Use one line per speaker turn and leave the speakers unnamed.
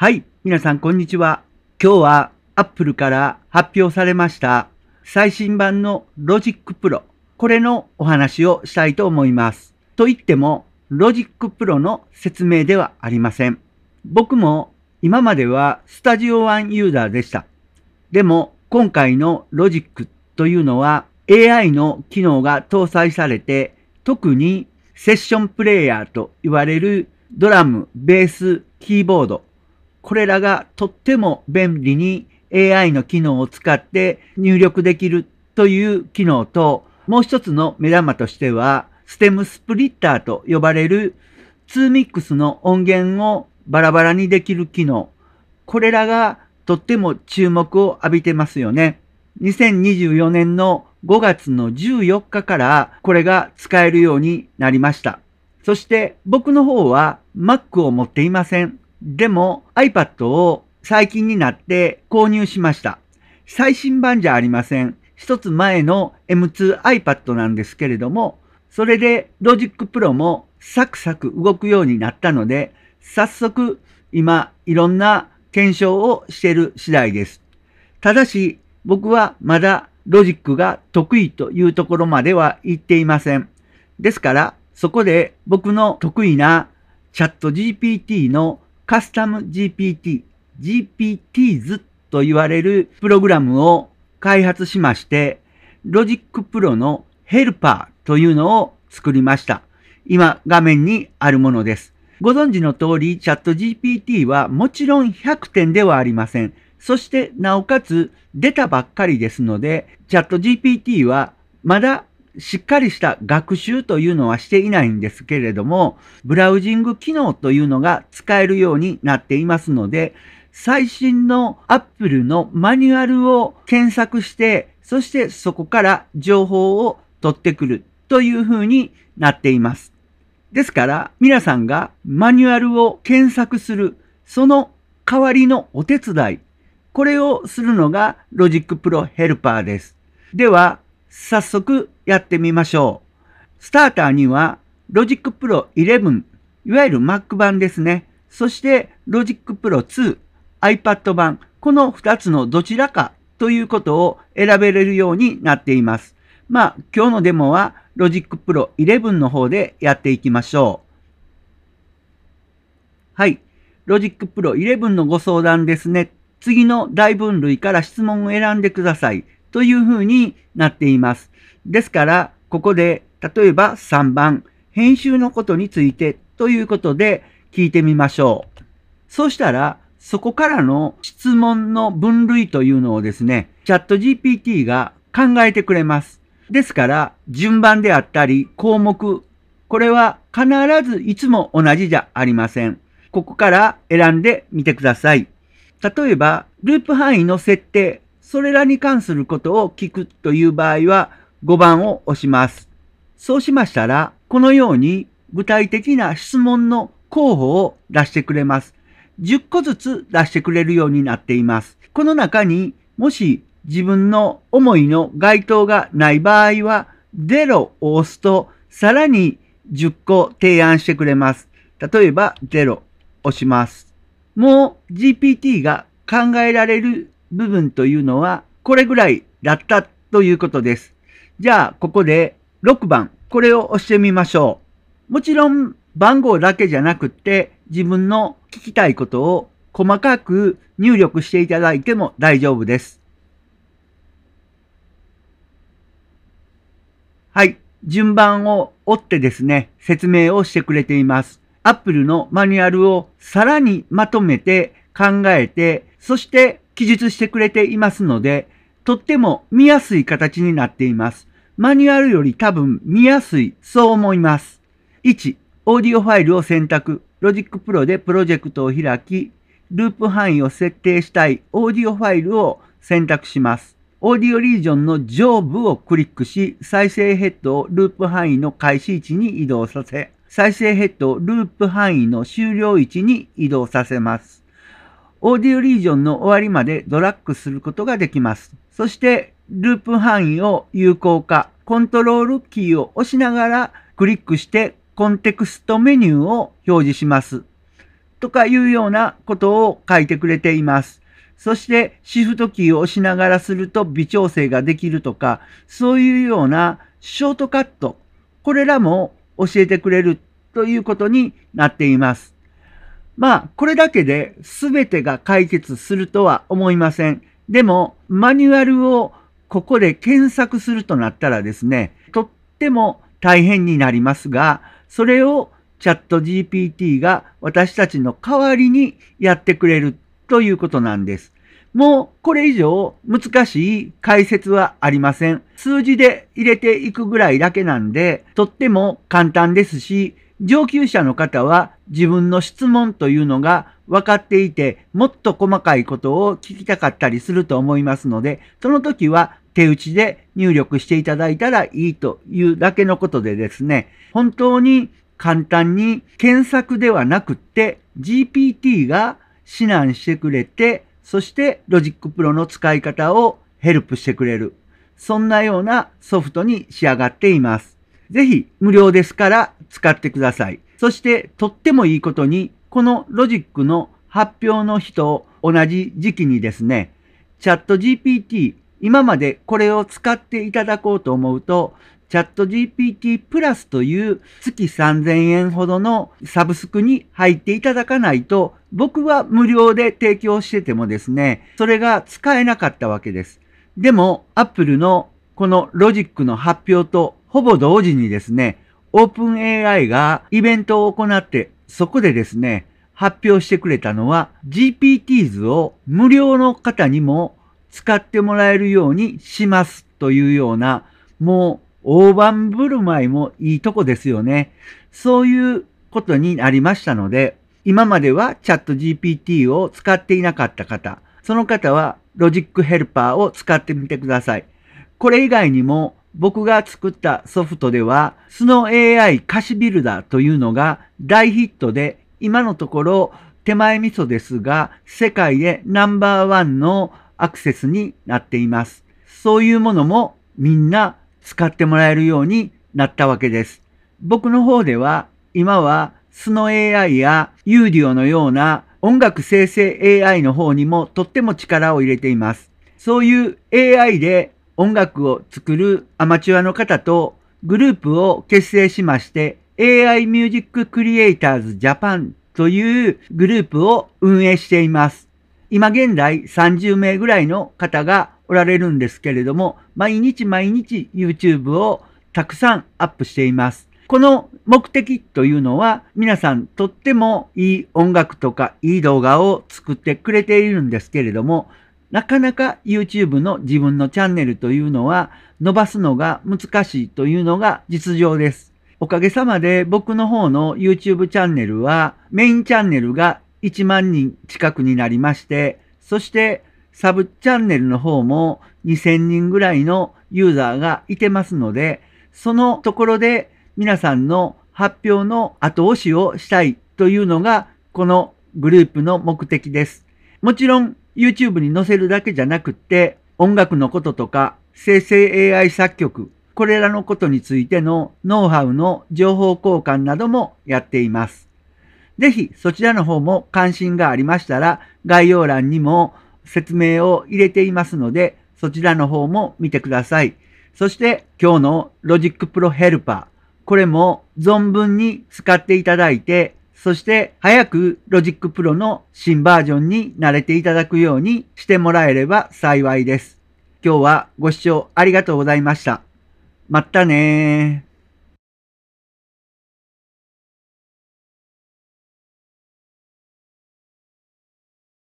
はい、皆さんこんにちは。今日は Apple から発表されました最新版の Logic Pro。これのお話をしたいと思います。と言っても Logic Pro の説明ではありません。僕も今までは Studio One ユーザーでした。でも今回の Logic というのは AI の機能が搭載されて特にセッションプレイヤーと言われるドラム、ベース、キーボード、これらがとっても便利に AI の機能を使って入力できるという機能と、もう一つの目玉としては、ステムスプリッターと呼ばれる2ックスの音源をバラバラにできる機能。これらがとっても注目を浴びてますよね。2024年の5月の14日からこれが使えるようになりました。そして僕の方は Mac を持っていません。でも iPad を最近になって購入しました。最新版じゃありません。一つ前の M2iPad なんですけれども、それで Logic Pro もサクサク動くようになったので、早速今いろんな検証をしている次第です。ただし僕はまだ Logic が得意というところまでは言っていません。ですからそこで僕の得意なチャット g p t のカスタム GPT、GPTs と言われるプログラムを開発しまして、ロジックプロのヘルパーというのを作りました。今画面にあるものです。ご存知の通り、チャット GPT はもちろん100点ではありません。そして、なおかつ、出たばっかりですので、チャット GPT はまだしっかりした学習というのはしていないんですけれども、ブラウジング機能というのが使えるようになっていますので、最新の Apple のマニュアルを検索して、そしてそこから情報を取ってくるというふうになっています。ですから、皆さんがマニュアルを検索する、その代わりのお手伝い、これをするのがロジックプロヘルパーです。では、早速やってみましょう。スターターには Logic Pro 11、いわゆる Mac 版ですね。そして Logic Pro 2、iPad 版、この2つのどちらかということを選べれるようになっています。まあ、今日のデモは Logic Pro 11の方でやっていきましょう。はい。Logic Pro 11のご相談ですね。次の大分類から質問を選んでください。というふうになっています。ですから、ここで、例えば3番、編集のことについてということで聞いてみましょう。そうしたら、そこからの質問の分類というのをですね、チャット GPT が考えてくれます。ですから、順番であったり、項目、これは必ずいつも同じじゃありません。ここから選んでみてください。例えば、ループ範囲の設定それらに関することを聞くという場合は5番を押します。そうしましたら、このように具体的な質問の候補を出してくれます。10個ずつ出してくれるようになっています。この中にもし自分の思いの該当がない場合は0を押すとさらに10個提案してくれます。例えば0押します。もう GPT が考えられる部分というのは、これぐらいだったということです。じゃあ、ここで6番、これを押してみましょう。もちろん、番号だけじゃなくって、自分の聞きたいことを細かく入力していただいても大丈夫です。はい。順番を追ってですね、説明をしてくれています。Apple のマニュアルをさらにまとめて考えて、そして記述してくれていますので、とっても見やすい形になっています。マニュアルより多分見やすい、そう思います。1、オーディオファイルを選択。ロジックプロでプロジェクトを開き、ループ範囲を設定したいオーディオファイルを選択します。オーディオリージョンの上部をクリックし、再生ヘッドをループ範囲の開始位置に移動させ、再生ヘッドをループ範囲の終了位置に移動させます。オーディオリージョンの終わりまでドラッグすることができます。そして、ループ範囲を有効化、コントロールキーを押しながらクリックしてコンテクストメニューを表示します。とかいうようなことを書いてくれています。そして、シフトキーを押しながらすると微調整ができるとか、そういうようなショートカット、これらも教えてくれるということになっています。まあ、これだけで全てが解決するとは思いません。でも、マニュアルをここで検索するとなったらですね、とっても大変になりますが、それをチャット GPT が私たちの代わりにやってくれるということなんです。もうこれ以上難しい解説はありません。数字で入れていくぐらいだけなんで、とっても簡単ですし、上級者の方は自分の質問というのが分かっていて、もっと細かいことを聞きたかったりすると思いますので、その時は手打ちで入力していただいたらいいというだけのことでですね、本当に簡単に検索ではなくって GPT が指南してくれて、そしてロジックプロの使い方をヘルプしてくれる。そんなようなソフトに仕上がっています。ぜひ無料ですから使ってください。そしてとってもいいことに、このロジックの発表の日と同じ時期にですね、チャット GPT、今までこれを使っていただこうと思うと、チャット GPT プラスという月3000円ほどのサブスクに入っていただかないと、僕は無料で提供しててもですね、それが使えなかったわけです。でも、Apple のこのロジックの発表とほぼ同時にですね、オープン AI がイベントを行って、そこでですね、発表してくれたのは GPTs を無料の方にも使ってもらえるようにしますというような、もう大盤振る舞いもいいとこですよね。そういうことになりましたので、今まではチャット GPT を使っていなかった方、その方はロジックヘルパーを使ってみてください。これ以外にも僕が作ったソフトでは、スノー AI 歌詞ビルダーというのが大ヒットで、今のところ手前味噌ですが、世界でナンバーワンのアクセスになっています。そういうものもみんな使ってもらえるようになったわけです。僕の方では、今はスノー AI やユーディオのような音楽生成 AI の方にもとっても力を入れています。そういう AI で音楽を作るアマチュアの方とグループを結成しまして AI Music Creators Japan というグループを運営しています。今現在30名ぐらいの方がおられるんですけれども、毎日毎日 YouTube をたくさんアップしています。この目的というのは皆さんとってもいい音楽とかいい動画を作ってくれているんですけれども、なかなか YouTube の自分のチャンネルというのは伸ばすのが難しいというのが実情です。おかげさまで僕の方の YouTube チャンネルはメインチャンネルが1万人近くになりまして、そしてサブチャンネルの方も2000人ぐらいのユーザーがいてますので、そのところで皆さんの発表の後押しをしたいというのがこのグループの目的です。もちろん YouTube に載せるだけじゃなくって、音楽のこととか、生成 AI 作曲、これらのことについてのノウハウの情報交換などもやっています。ぜひそちらの方も関心がありましたら概要欄にも説明を入れていますのでそちらの方も見てください。そして今日のロジックプロヘルパー、これも存分に使っていただいてそして早く Logic Pro の新バージョンに慣れていただくようにしてもらえれば幸いです。今日はご視聴ありがとうございました。またねー。